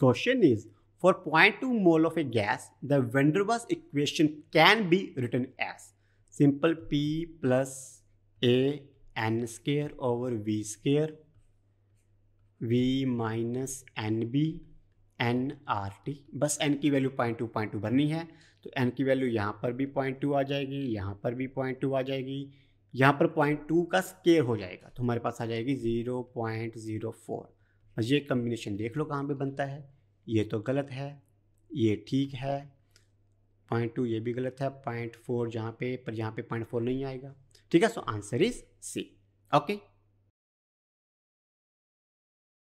Question is, for 0.2 mole of a gas, the Van der Waals equation can be written as simple P plus A n square over V square V minus N B N R T बस N की value point two point two भरनी है तो N की value यहाँ पर भी point two आ जाएगी यहाँ पर भी पॉइंट टू आ जाएगी यहाँ पर पॉइंट टू का स्केयर हो जाएगा तो हमारे पास आ जाएगी ज़ीरो पॉइंट ज़ीरो फोर ये कम्बिनेशन देख लो कहाँ पे बनता है ये तो गलत है ये ठीक है पॉइंट टू ये भी गलत है पॉइंट फोर जहाँ पे पर यहाँ पे पॉइंट फोर नहीं आएगा ठीक है so answer is C okay